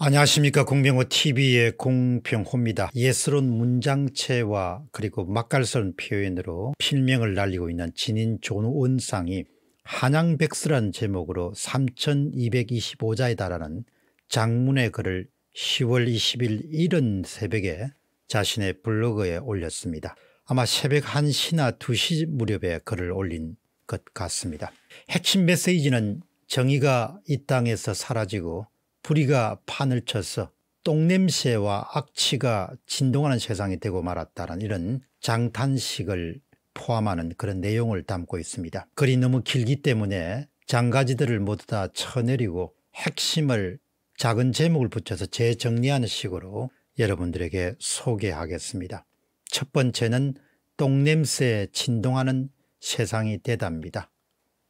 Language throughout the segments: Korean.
안녕하십니까 공병호TV의 공병호입니다. 예스런 문장체와 그리고 맛깔스러운 표현으로 필명을 날리고 있는 진인 존원상이 한양백스란 제목으로 3225자에 달하는 장문의 글을 10월 20일 이른 새벽에 자신의 블로그에 올렸습니다. 아마 새벽 1시나 2시 무렵에 글을 올린 것 같습니다. 핵심 메시지는 정의가 이 땅에서 사라지고 부리가 판을 쳐서 똥냄새와 악취가 진동하는 세상이 되고 말았다는 이런 장탄식을 포함하는 그런 내용을 담고 있습니다. 글이 너무 길기 때문에 장가지들을 모두 다 쳐내리고 핵심을 작은 제목을 붙여서 재정리하는 식으로 여러분들에게 소개하겠습니다. 첫 번째는 똥냄새에 진동하는 세상이 되답니다.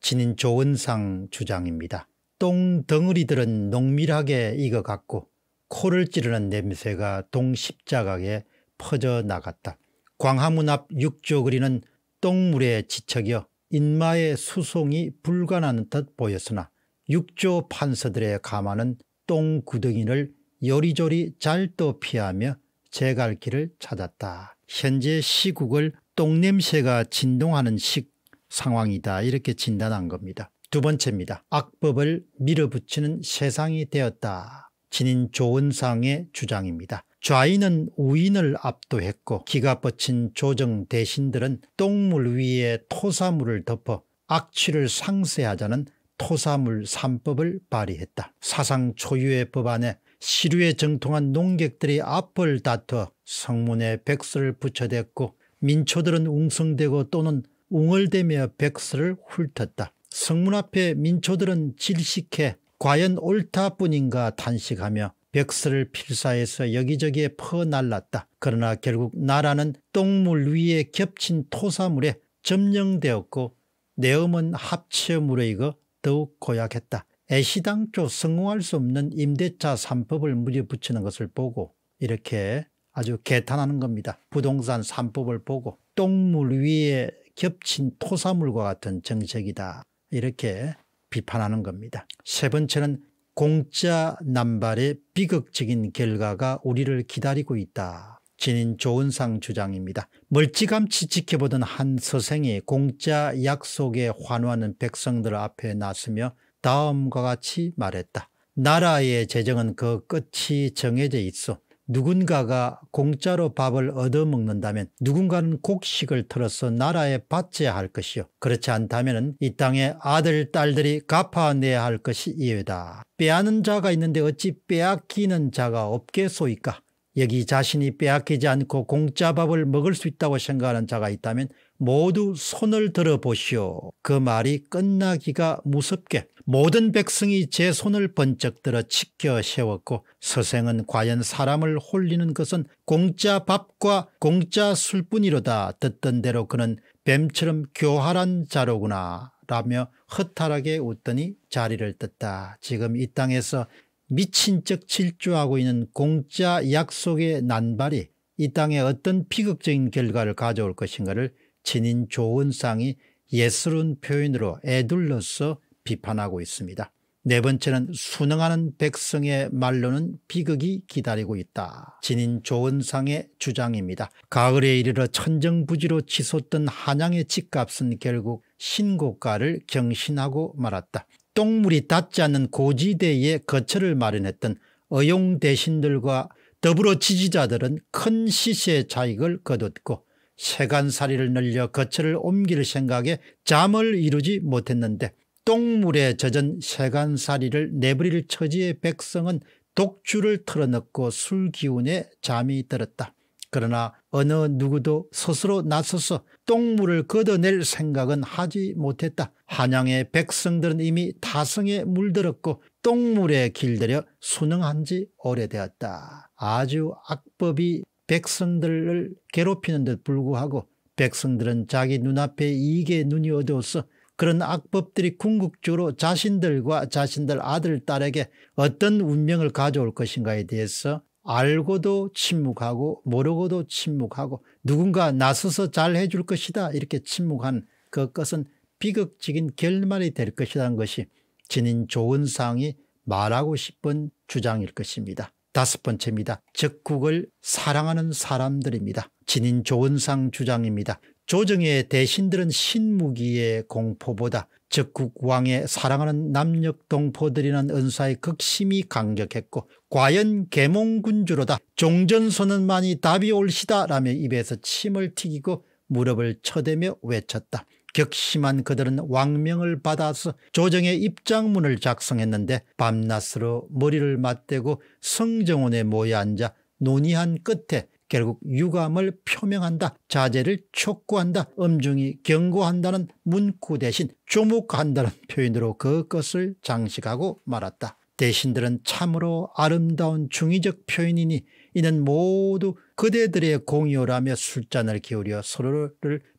진인 조은상 주장입니다. 똥 덩어리들은 농밀하게 익어갔고 코를 찌르는 냄새가 동십자각에 퍼져나갔다. 광화문 앞 육조 그리는 똥물에 지척여 인마의 수송이 불가능한 듯 보였으나 육조 판서들의 가마는 똥구덩이를 요리조리 잘 또 피하며 제 갈길을 찾았다. 현재 시국을 똥냄새가 진동하는 식 상황이다 이렇게 진단한 겁니다. 두 번째입니다. 악법을 밀어붙이는 세상이 되었다. 진인 조은상의 주장입니다. 좌인은 우인을 압도했고 기가 뻗친 조정 대신들은 똥물 위에 토사물을 덮어 악취를 상쇄하자는 토사물 3법을 발의했다. 사상 초유의 법안에 시류에 정통한 농객들이 앞을 다투어 성문에 백설을 붙여댔고 민초들은 웅성대고 또는 웅얼대며 백설을 훑었다. 성문 앞에 민초들은 질식해 과연 옳다뿐인가 탄식하며 백설를 필사해서 여기저기에 퍼날랐다. 그러나 결국 나라는 똥물 위에 겹친 토사물에 점령되었고 내음은 합체 물에익어 더욱 고약했다. 애시당초 성공할 수 없는 임대차 3법을 무리붙이는 것을 보고 이렇게 아주 개탄하는 겁니다. 부동산 3법을 보고 똥물 위에 겹친 토사물과 같은 정책이다. 이렇게 비판하는 겁니다. 세 번째는 공짜 남발의 비극적인 결과가 우리를 기다리고 있다. 진인 조은상 주장입니다. 멀찌감치 지켜보던 한 서생이 공짜 약속에 환호하는 백성들 앞에 나서며 다음과 같이 말했다. 나라의 재정은 그 끝이 정해져 있어 누군가가 공짜로 밥을 얻어먹는다면 누군가는 곡식을 틀어서 나라에 바쳐야 할 것이요 그렇지 않다면 이 땅의 아들 딸들이 갚아내야 할 것이 이외다 빼앗는 자가 있는데 어찌 빼앗기는 자가 없겠소이까 여기 자신이 빼앗기지 않고 공짜 밥을 먹을 수 있다고 생각하는 자가 있다면 모두 손을 들어보시오. 그 말이 끝나기가 무섭게 모든 백성이 제 손을 번쩍 들어 치켜 세웠고 서생은 과연 사람을 홀리는 것은 공짜 밥과 공짜 술뿐이로다 듣던 대로 그는 뱀처럼 교활한 자로구나 라며 허탈하게 웃더니 자리를 떴다. 지금 이 땅에서 미친 척 질주하고 있는 공짜 약속의 난발이 이 땅에 어떤 비극적인 결과를 가져올 것인가를 친인 조은상이 예스러운 표현으로 애둘러서 비판하고 있습니다. 네 번째는 순응하는 백성의 말로는 비극이 기다리고 있다. 진인 조은상의 주장입니다. 가을에 이르러 천정부지로 치솟던 한양의 집값은 결국 신고가를 경신하고 말았다. 똥물이 닿지 않는 고지대에 거처를 마련했던 어용 대신들과 더불어 지지자들은 큰 시세 자익을 거뒀고 세간살이를 늘려 거처를 옮길 생각에 잠을 이루지 못했는데 똥물에 젖은 세간살이를 내버릴 처지의 백성은 독주를 틀어넣고술 기운에 잠이 들었다. 그러나 어느 누구도 스스로 나서서 똥물을 걷어낼 생각은 하지 못했다. 한양의 백성들은 이미 타성에 물들었고 똥물에 길들여 순응한 지 오래되었다. 아주 악법이 백성들을 괴롭히는 데 불구하고 백성들은 자기 눈앞에 이익의 눈이 어두워서 그런 악법들이 궁극적으로 자신들과 자신들 아들 딸에게 어떤 운명을 가져올 것인가에 대해서 알고도 침묵하고 모르고도 침묵하고 누군가 나서서 잘 해줄 것이다 이렇게 침묵한 그것은 비극적인 결말이 될 것이라는 것이 지닌 좋은 상이 말하고 싶은 주장일 것입니다. 다섯 번째입니다. 적국을 사랑하는 사람들입니다. 진인 조은상 주장입니다. 조정의 대신들은 신무기의 공포보다 적국 왕의 사랑하는 남녘 동포들이란 은사에 극심히 강격했고 과연 계몽군주로다 종전선언만이 답이 올시다라며 입에서 침을 튀기고 무릎을 쳐대며 외쳤다. 격심한 그들은 왕명을 받아서 조정의 입장문을 작성했는데 밤낮으로 머리를 맞대고 성정원에 모여 앉아 논의한 끝에 결국 유감을 표명한다 자제를 촉구한다 엄중히 경고한다는 문구 대신 주목한다는 표현으로 그것을 장식하고 말았다. 대신들은 참으로 아름다운 중의적 표현이니 이는 모두 그대들의 공요라며 술잔을 기울여 서로를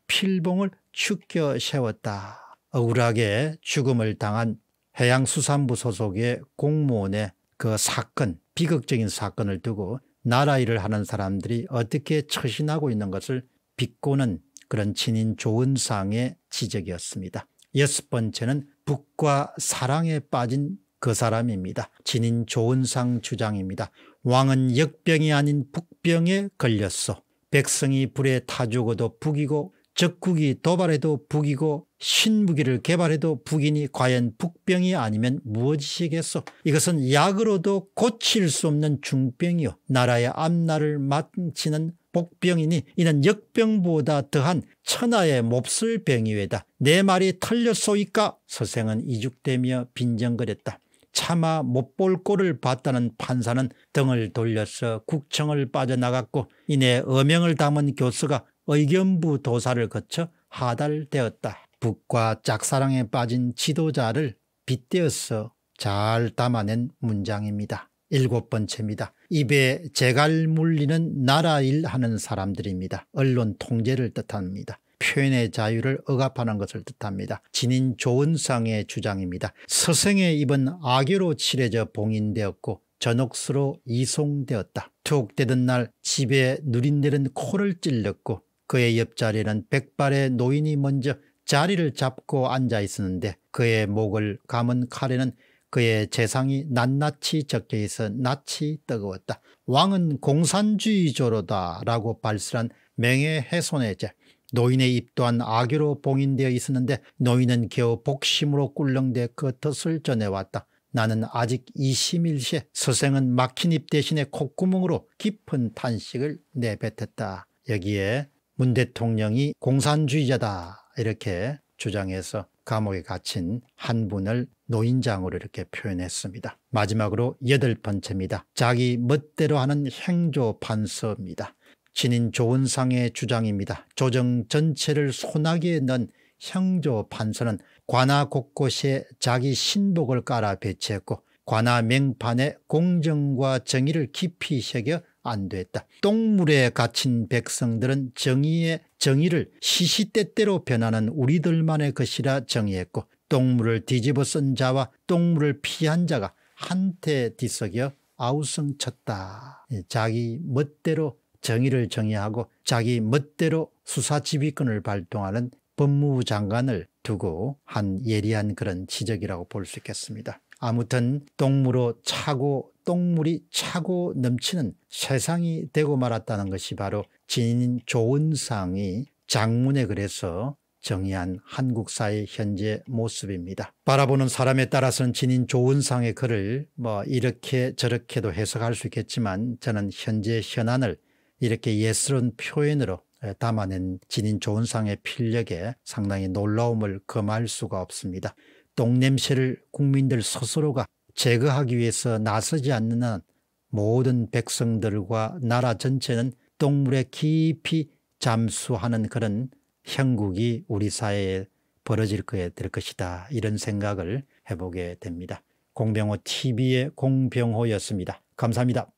필봉을 축겨 세웠다. 억울하게 죽음을 당한 해양수산부 소속의 공무원의 그 사건 비극적인 사건을 두고 나라 일을 하는 사람들이 어떻게 처신하고 있는 것을 비꼬는 그런 친인 조은상의 지적이었습니다. 여섯 번째는 북과 사랑에 빠진 그 사람입니다. 진인 조은상 주장입니다. 왕은 역병이 아닌 북병에 걸렸어 백성이 불에 타 죽어도 북이고 적국이 도발해도 북이고 신무기를 개발해도 북이니 과연 북병이 아니면 무엇이겠소 이것은 약으로도 고칠 수 없는 중병이요 나라의 앞날을 망치는 복병이니 이는 역병보다 더한 천하의 몹쓸 병이외다 내 말이 틀렸소이까 서생은 이죽대며 빈정거렸다 차마 못 볼 꼴을 봤다는 판사는 등을 돌려서 국청을 빠져나갔고 이내 어명을 담은 교수가 의견부 도사를 거쳐 하달되었다. 북과 짝사랑에 빠진 지도자를 빗대어서 잘 담아낸 문장입니다. 일곱 번째입니다. 입에 재갈 물리는 나라일 하는 사람들입니다. 언론 통제를 뜻합니다. 표현의 자유를 억압하는 것을 뜻합니다. 진인 조은상의 주장입니다. 서생의 입은 악유로 칠해져 봉인되었고 전옥수로 이송되었다. 투옥되던 날 집에 누린들은 코를 찔렀고 그의 옆자리는 백발의 노인이 먼저 자리를 잡고 앉아 있었는데 그의 목을 감은 칼에는 그의 재상이 낱낱이 적혀 있어 낯이 뜨거웠다. 왕은 공산주의조로다 라고 발설한 명예훼손의 죄. 노인의 입 또한 악유로 봉인되어 있었는데 노인은 겨우 복심으로 꿀렁대 그 뜻을 전해왔다. 나는 아직 21시에 생은 막힌 입 대신에 콧구멍으로 깊은 탄식을 내뱉었다. 여기에 문 대통령이 공산주의자다 이렇게 주장해서 감옥에 갇힌 한 분을 노인장으로 이렇게 표현했습니다. 마지막으로 여덟 번째입니다. 자기 멋대로 하는 행조판서입니다. 지닌 좋은상의 주장입니다. 조정 전체를 소나기에 넣은 형조판서는 관아 곳곳에 자기 신복을 깔아 배치했고 관아 맹판에 공정과 정의를 깊이 새겨 안 됐다. 동물에 갇힌 백성들은 정의의 정의를 시시때때로 변하는 우리들만의 것이라 정의했고 동물을 뒤집어 쓴 자와 동물을 피한 자가 한테 뒤섞여 아우성쳤다. 예, 자기 멋대로 정의를 정의하고 자기 멋대로 수사지휘권을 발동하는 법무부 장관을 두고 한 예리한 그런 지적이라고 볼 수 있겠습니다. 아무튼 동무로 차고 똥물이 차고 넘치는 세상이 되고 말았다는 것이 바로 진인 조은상이 장문에 그래서 정의한 한국 사의 현재 모습입니다. 바라보는 사람에 따라서는 진인 조은상의 글을 뭐 이렇게 저렇게도 해석할 수 있겠지만 저는 현재 현안을 이렇게 예스러운 표현으로 담아낸 진인 조은상의 필력에 상당히 놀라움을 금할 수가 없습니다. 똥냄새를 국민들 스스로가 제거하기 위해서 나서지 않는 한 모든 백성들과 나라 전체는 동물에 깊이 잠수하는 그런 형국이 우리 사회에 벌어질 거에 될 것이다 이런 생각을 해보게 됩니다. 공병호 TV의 공병호였습니다. 감사합니다.